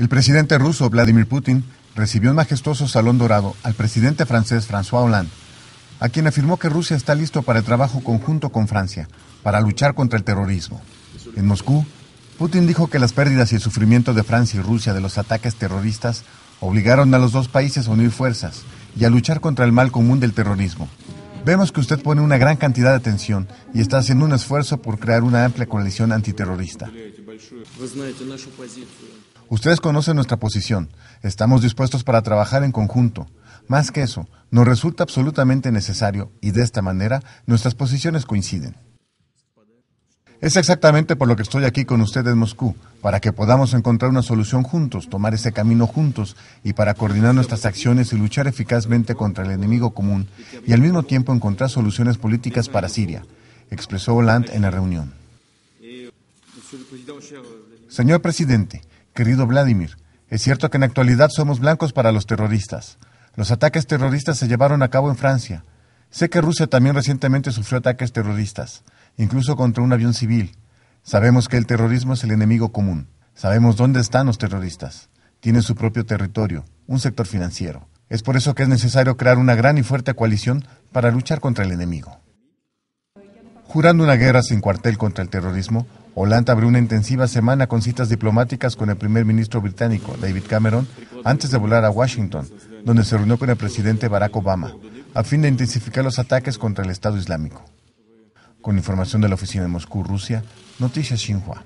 El presidente ruso Vladimir Putin recibió un majestuoso salón dorado al presidente francés François Hollande, a quien afirmó que Rusia está listo para el trabajo conjunto con Francia para luchar contra el terrorismo. En Moscú, Putin dijo que las pérdidas y el sufrimiento de Francia y Rusia de los ataques terroristas obligaron a los dos países a unir fuerzas y a luchar contra el mal común del terrorismo. Vemos que usted pone una gran cantidad de atención y está haciendo un esfuerzo por crear una amplia coalición antiterrorista. Ustedes conocen nuestra posición. Estamos dispuestos para trabajar en conjunto. Más que eso, nos resulta absolutamente necesario y de esta manera nuestras posiciones coinciden. Es exactamente por lo que estoy aquí con ustedes en Moscú, para que podamos encontrar una solución juntos, tomar ese camino juntos y para coordinar nuestras acciones y luchar eficazmente contra el enemigo común y al mismo tiempo encontrar soluciones políticas para Siria, expresó Hollande en la reunión. Señor presidente, querido Vladimir, es cierto que en la actualidad somos blancos para los terroristas. Los ataques terroristas se llevaron a cabo en Francia. Sé que Rusia también recientemente sufrió ataques terroristas, incluso contra un avión civil. Sabemos que el terrorismo es el enemigo común. Sabemos dónde están los terroristas. Tienen su propio territorio, un sector financiero. Es por eso que es necesario crear una gran y fuerte coalición para luchar contra el enemigo. Jurando una guerra sin cuartel contra el terrorismo, Holanda abrió una intensiva semana con citas diplomáticas con el primer ministro británico David Cameron antes de volar a Washington, donde se reunió con el presidente Barack Obama, a fin de intensificar los ataques contra el Estado Islámico. Con información de la oficina de Moscú, Rusia, Noticias Xinhua.